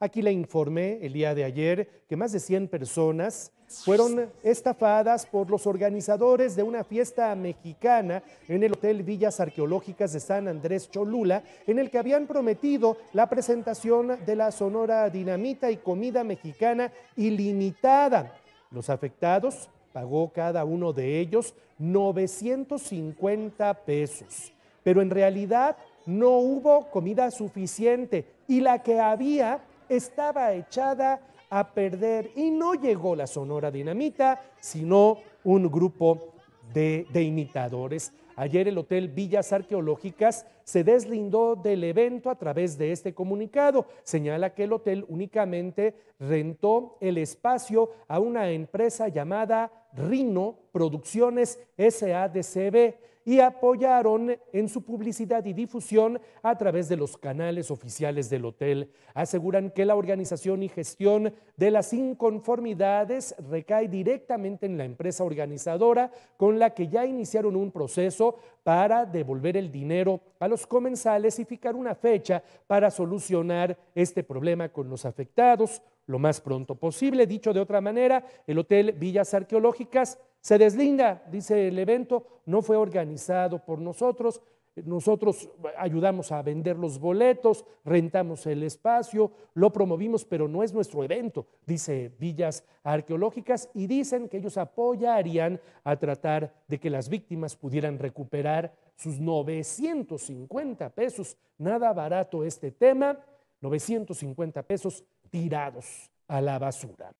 Aquí le informé el día de ayer que más de 100 personas fueron estafadas por los organizadores de una fiesta mexicana en el Hotel Villas Arqueológicas de San Andrés Cholula, en el que habían prometido la presentación de la Sonora Dinamita y comida mexicana ilimitada. Los afectados pagó cada uno de ellos 950 pesos, pero en realidad no hubo comida suficiente y la que había estaba echada a perder y no llegó la Sonora Dinamita, sino un grupo de, imitadores. Ayer el Hotel Villas Arqueológicas se deslindó del evento a través de este comunicado. Señala que el hotel únicamente rentó el espacio a una empresa llamada Rino Producciones SADCB y apoyaron en su publicidad y difusión a través de los canales oficiales del hotel. Aseguran que la organización y gestión de las inconformidades recae directamente en la empresa organizadora con la que ya iniciaron un proceso para devolver el dinero a los comensales y fijar una fecha para solucionar este problema con los afectados lo más pronto posible. Dicho de otra manera, el Hotel Villas Arqueológicas se deslinda, dice el evento, no fue organizado por nosotros, nosotros ayudamos a vender los boletos, rentamos el espacio, lo promovimos, pero no es nuestro evento, dice Villas Arqueológicas, y dicen que ellos apoyarían a tratar de que las víctimas pudieran recuperar sus 950 pesos. Nada barato este tema, 950 pesos tirados a la basura.